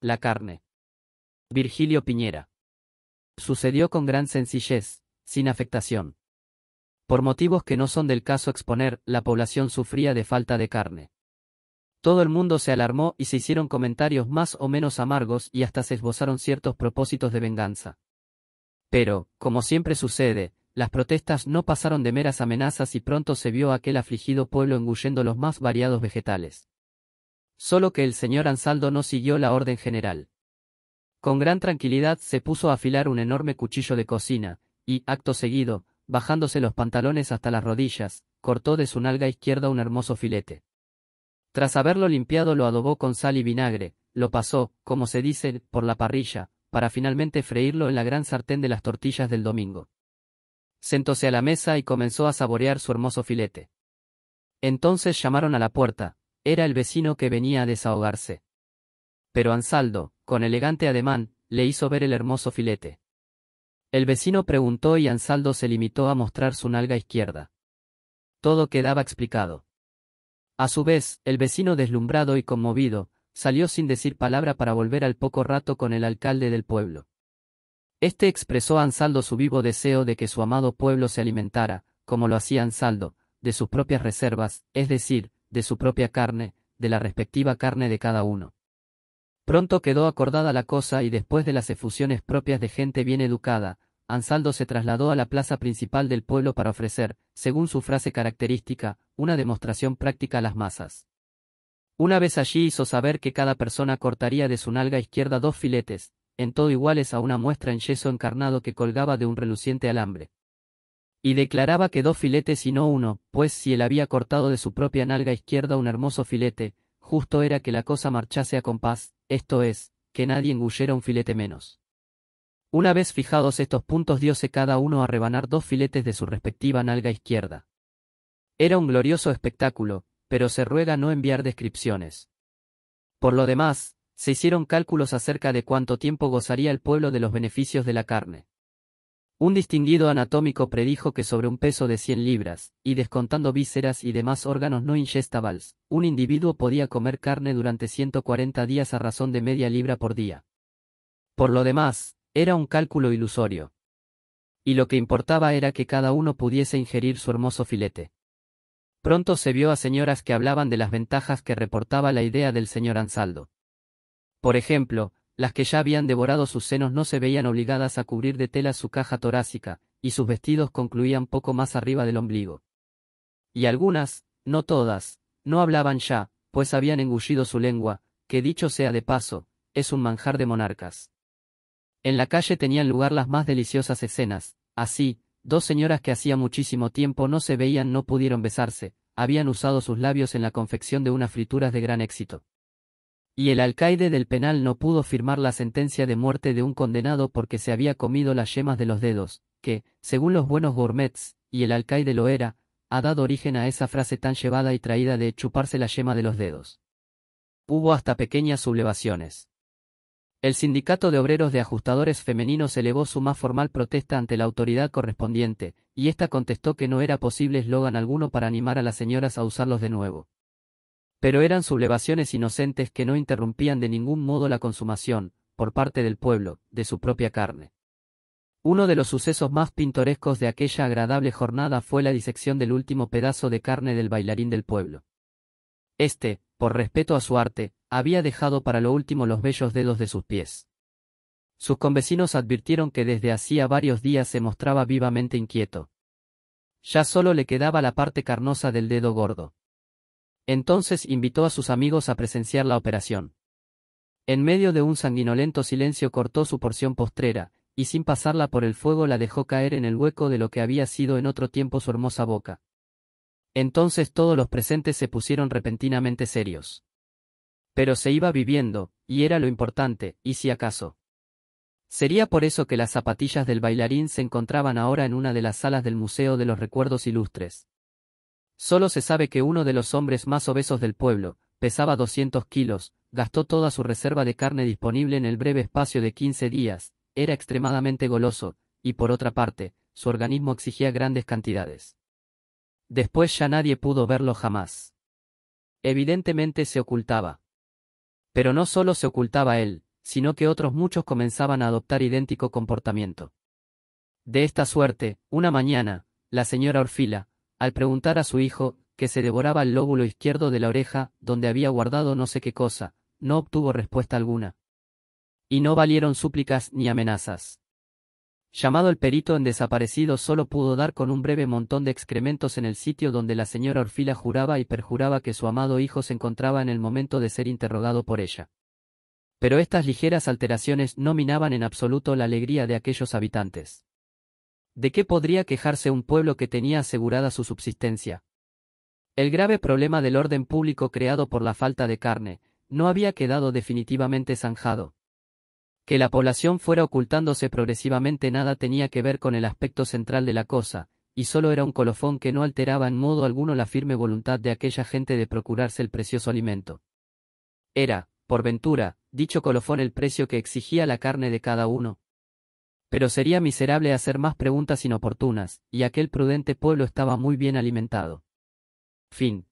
La carne. Virgilio Piñera. Sucedió con gran sencillez, sin afectación. Por motivos que no son del caso exponer, la población sufría de falta de carne. Todo el mundo se alarmó y se hicieron comentarios más o menos amargos y hasta se esbozaron ciertos propósitos de venganza. Pero, como siempre sucede, las protestas no pasaron de meras amenazas y pronto se vio aquel afligido pueblo engullendo los más variados vegetales solo que el señor Ansaldo no siguió la orden general. Con gran tranquilidad se puso a afilar un enorme cuchillo de cocina, y, acto seguido, bajándose los pantalones hasta las rodillas, cortó de su nalga izquierda un hermoso filete. Tras haberlo limpiado lo adobó con sal y vinagre, lo pasó, como se dice, por la parrilla, para finalmente freírlo en la gran sartén de las tortillas del domingo. Sentóse a la mesa y comenzó a saborear su hermoso filete. Entonces llamaron a la puerta, era el vecino que venía a desahogarse. Pero Ansaldo, con elegante ademán, le hizo ver el hermoso filete. El vecino preguntó y Ansaldo se limitó a mostrar su nalga izquierda. Todo quedaba explicado. A su vez, el vecino deslumbrado y conmovido, salió sin decir palabra para volver al poco rato con el alcalde del pueblo. Este expresó a Ansaldo su vivo deseo de que su amado pueblo se alimentara, como lo hacía Ansaldo, de sus propias reservas, es decir, de su propia carne, de la respectiva carne de cada uno. Pronto quedó acordada la cosa y después de las efusiones propias de gente bien educada, Ansaldo se trasladó a la plaza principal del pueblo para ofrecer, según su frase característica, una demostración práctica a las masas. Una vez allí hizo saber que cada persona cortaría de su nalga izquierda dos filetes, en todo iguales a una muestra en yeso encarnado que colgaba de un reluciente alambre. Y declaraba que dos filetes y no uno, pues si él había cortado de su propia nalga izquierda un hermoso filete, justo era que la cosa marchase a compás, esto es, que nadie engullera un filete menos. Una vez fijados estos puntos diose cada uno a rebanar dos filetes de su respectiva nalga izquierda. Era un glorioso espectáculo, pero se ruega no enviar descripciones. Por lo demás, se hicieron cálculos acerca de cuánto tiempo gozaría el pueblo de los beneficios de la carne. Un distinguido anatómico predijo que sobre un peso de 100 libras, y descontando vísceras y demás órganos no ingestables, un individuo podía comer carne durante 140 días a razón de media libra por día. Por lo demás, era un cálculo ilusorio. Y lo que importaba era que cada uno pudiese ingerir su hermoso filete. Pronto se vio a señoras que hablaban de las ventajas que reportaba la idea del señor Ansaldo. Por ejemplo, las que ya habían devorado sus senos no se veían obligadas a cubrir de tela su caja torácica, y sus vestidos concluían poco más arriba del ombligo. Y algunas, no todas, no hablaban ya, pues habían engullido su lengua, que dicho sea de paso, es un manjar de monarcas. En la calle tenían lugar las más deliciosas escenas, así, dos señoras que hacía muchísimo tiempo no se veían no pudieron besarse, habían usado sus labios en la confección de unas frituras de gran éxito y el alcaide del penal no pudo firmar la sentencia de muerte de un condenado porque se había comido las yemas de los dedos, que, según los buenos gourmets, y el alcaide lo era, ha dado origen a esa frase tan llevada y traída de chuparse la yema de los dedos. Hubo hasta pequeñas sublevaciones. El Sindicato de Obreros de Ajustadores Femeninos elevó su más formal protesta ante la autoridad correspondiente, y ésta contestó que no era posible eslogan alguno para animar a las señoras a usarlos de nuevo. Pero eran sublevaciones inocentes que no interrumpían de ningún modo la consumación, por parte del pueblo, de su propia carne. Uno de los sucesos más pintorescos de aquella agradable jornada fue la disección del último pedazo de carne del bailarín del pueblo. Este, por respeto a su arte, había dejado para lo último los bellos dedos de sus pies. Sus convecinos advirtieron que desde hacía varios días se mostraba vivamente inquieto. Ya solo le quedaba la parte carnosa del dedo gordo. Entonces invitó a sus amigos a presenciar la operación. En medio de un sanguinolento silencio cortó su porción postrera, y sin pasarla por el fuego la dejó caer en el hueco de lo que había sido en otro tiempo su hermosa boca. Entonces todos los presentes se pusieron repentinamente serios. Pero se iba viviendo, y era lo importante, y si acaso. Sería por eso que las zapatillas del bailarín se encontraban ahora en una de las salas del Museo de los Recuerdos Ilustres. Solo se sabe que uno de los hombres más obesos del pueblo, pesaba 200 kilos, gastó toda su reserva de carne disponible en el breve espacio de 15 días, era extremadamente goloso, y por otra parte, su organismo exigía grandes cantidades. Después ya nadie pudo verlo jamás. Evidentemente se ocultaba. Pero no solo se ocultaba él, sino que otros muchos comenzaban a adoptar idéntico comportamiento. De esta suerte, una mañana, la señora Orfila, al preguntar a su hijo, que se devoraba el lóbulo izquierdo de la oreja, donde había guardado no sé qué cosa, no obtuvo respuesta alguna. Y no valieron súplicas ni amenazas. Llamado el perito en desaparecido solo pudo dar con un breve montón de excrementos en el sitio donde la señora Orfila juraba y perjuraba que su amado hijo se encontraba en el momento de ser interrogado por ella. Pero estas ligeras alteraciones no minaban en absoluto la alegría de aquellos habitantes. ¿De qué podría quejarse un pueblo que tenía asegurada su subsistencia? El grave problema del orden público creado por la falta de carne, no había quedado definitivamente zanjado. Que la población fuera ocultándose progresivamente nada tenía que ver con el aspecto central de la cosa, y solo era un colofón que no alteraba en modo alguno la firme voluntad de aquella gente de procurarse el precioso alimento. Era, por ventura, dicho colofón el precio que exigía la carne de cada uno. Pero sería miserable hacer más preguntas inoportunas, y aquel prudente pueblo estaba muy bien alimentado. Fin.